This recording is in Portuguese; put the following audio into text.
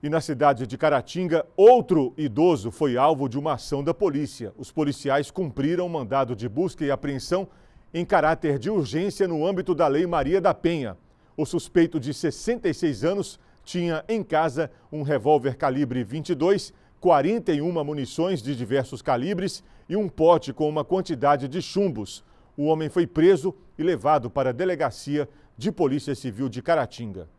E na cidade de Caratinga, outro idoso foi alvo de uma ação da polícia. Os policiais cumpriram o mandado de busca e apreensão em caráter de urgência no âmbito da Lei Maria da Penha. O suspeito de 66 anos tinha em casa um revólver calibre 22, 41 munições de diversos calibres e um pote com uma quantidade de chumbos. O homem foi preso e levado para a delegacia de Polícia Civil de Caratinga.